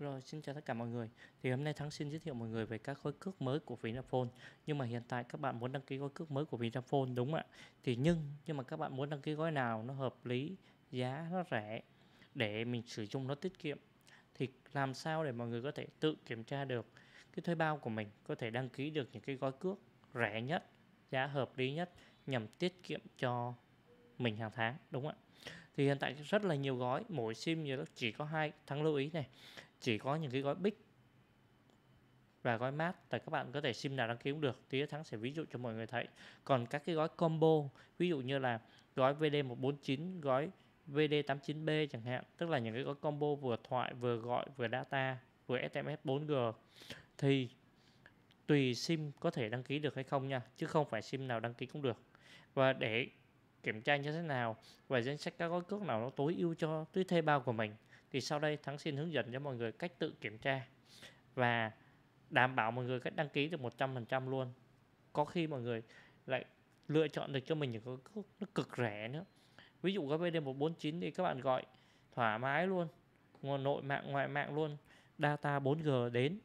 Rồi, xin chào tất cả mọi người. Thì hôm nay Thắng xin giới thiệu mọi người về các gói cước mới của Vinaphone. Nhưng mà hiện tại các bạn muốn đăng ký gói cước mới của Vinaphone đúng không ạ. Thì nhưng nhưng mà các bạn muốn đăng ký gói nào nó hợp lý, giá nó rẻ để mình sử dụng nó tiết kiệm thì làm sao để mọi người có thể tự kiểm tra được cái thuê bao của mình có thể đăng ký được những cái gói cước rẻ nhất, giá hợp lý nhất nhằm tiết kiệm cho mình hàng tháng đúng không ạ thì hiện tại rất là nhiều gói mỗi sim nhiều chỉ có hai thắng lưu ý này chỉ có những cái gói big và gói mát là các bạn có thể sim nào đăng ký cũng được tí thắng sẽ ví dụ cho mọi người thấy còn các cái gói combo ví dụ như là gói VD149 gói VD89B chẳng hạn tức là những cái gói combo vừa thoại vừa gọi vừa data vừa SMS 4G thì tùy sim có thể đăng ký được hay không nha chứ không phải sim nào đăng ký cũng được và để kiểm tra như thế nào và danh sách các gói cước nào nó tối ưu cho túi thuê bao của mình thì sau đây Thắng xin hướng dẫn cho mọi người cách tự kiểm tra và đảm bảo mọi người cách đăng ký được 100% luôn có khi mọi người lại lựa chọn được cho mình những cái cước nó cực rẻ nữa ví dụ cái VD149 thì các bạn gọi thoải mái luôn nguồn nội mạng ngoại mạng luôn data 4G đến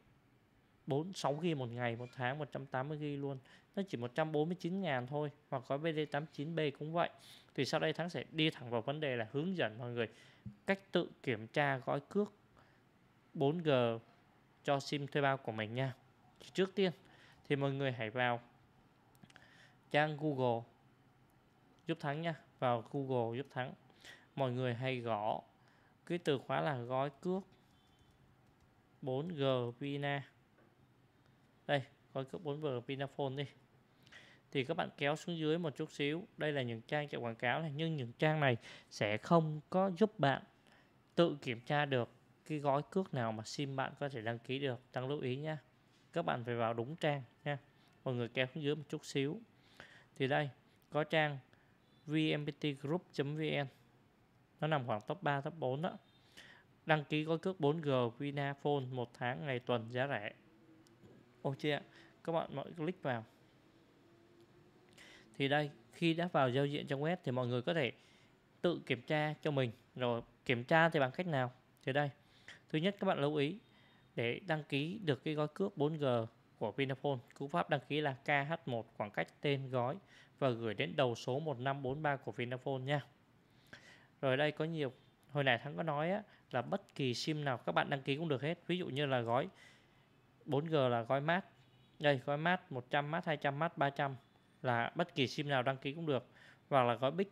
4 6 g một ngày một tháng 180 g luôn nó chỉ 149.000 thôi hoặc gói BD89B cũng vậy thì sau đây Thắng sẽ đi thẳng vào vấn đề là hướng dẫn mọi người cách tự kiểm tra gói cước 4G cho sim thuê bao của mình nha trước tiên thì mọi người hãy vào trang Google giúp Thắng nha vào Google giúp Thắng mọi người hay gõ cái từ khóa là gói cước 4G Vina đây gói cước 4G Vinaphone đi thì các bạn kéo xuống dưới một chút xíu đây là những trang chạy quảng cáo này nhưng những trang này sẽ không có giúp bạn tự kiểm tra được cái gói cước nào mà sim bạn có thể đăng ký được tăng lưu ý nhé các bạn phải vào đúng trang nha mọi người kéo xuống dưới một chút xíu thì đây có trang vmptgroup.vn nó nằm khoảng top 3 top 4 đó đăng ký gói cước 4G Vinaphone một tháng ngày tuần giá rẻ ok các bạn mọi click vào thì đây khi đã vào giao diện trong web thì mọi người có thể tự kiểm tra cho mình rồi kiểm tra thì bằng cách nào thì đây thứ nhất các bạn lưu ý để đăng ký được cái gói cước 4G của Vinaphone cú pháp đăng ký là KH1 khoảng cách tên gói và gửi đến đầu số 1543 của Vinaphone nha rồi đây có nhiều hồi nãy thắng có nói á, là bất kỳ sim nào các bạn đăng ký cũng được hết ví dụ như là gói 4G là gói mát đây gói mát 100 mát 200 mát 300 là bất kỳ sim nào đăng ký cũng được hoặc là gói bích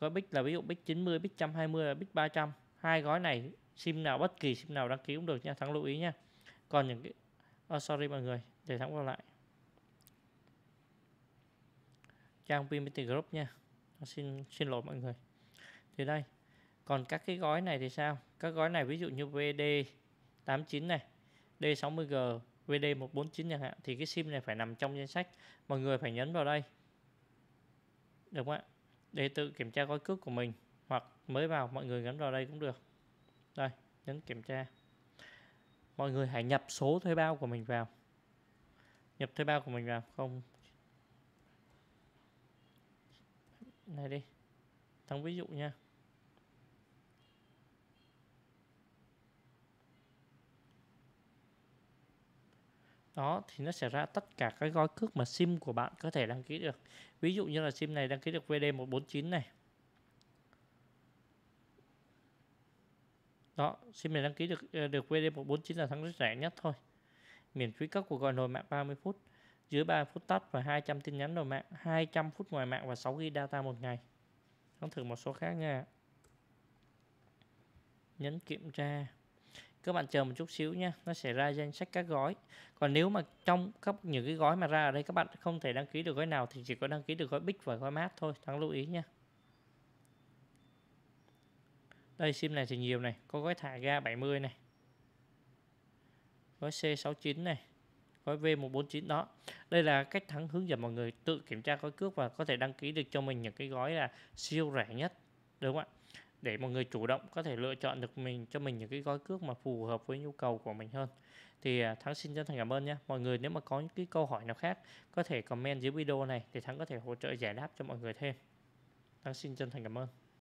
gói bích là ví dụ bích 90 bích 120 là bích 300 hai gói này sim nào bất kỳ sim nào đăng ký cũng được nha thắng lưu ý nha còn những cái oh, sorry mọi người để thắng vào lại trang Pin Group nha xin xin lỗi mọi người thì đây còn các cái gói này thì sao các gói này ví dụ như VD 89 này D60G VD149 chẳng hạn thì cái sim này phải nằm trong danh sách mọi người phải nhấn vào đây được không ạ để tự kiểm tra gói cước của mình hoặc mới vào mọi người nhấn vào đây cũng được đây nhấn kiểm tra mọi người hãy nhập số thuê bao của mình vào nhập thuê bao của mình vào không này đi thằng ví dụ nha đó thì nó sẽ ra tất cả các gói cước mà sim của bạn có thể đăng ký được ví dụ như là sim này đăng ký được VD149 này đó sim này đăng ký được ờ, được VD149 là thắng rẻ nhất thôi miễn phí các cuộc gọi nội mạng 30 phút dưới 3 phút tắt và 200 tin nhắn nội mạng 200 phút ngoài mạng và 6 GB data một ngày không thử một số khác nha nhấn kiểm tra các bạn chờ một chút xíu nha nó sẽ ra danh sách các gói còn nếu mà trong các những cái gói mà ra ở đây các bạn không thể đăng ký được gói nào thì chỉ có đăng ký được gói big và gói mát thôi thắng lưu ý nha đây sim này thì nhiều này có gói thả ga 70 này gói C69 này gói V149 đó đây là cách thắng hướng dẫn mọi người tự kiểm tra gói cước và có thể đăng ký được cho mình những cái gói là siêu rẻ nhất đúng không ạ để mọi người chủ động có thể lựa chọn được mình cho mình những cái gói cước mà phù hợp với nhu cầu của mình hơn thì à, thắng xin chân thành cảm ơn nhé mọi người nếu mà có những cái câu hỏi nào khác có thể comment dưới video này để thắng có thể hỗ trợ giải đáp cho mọi người thêm thắng xin chân thành cảm ơn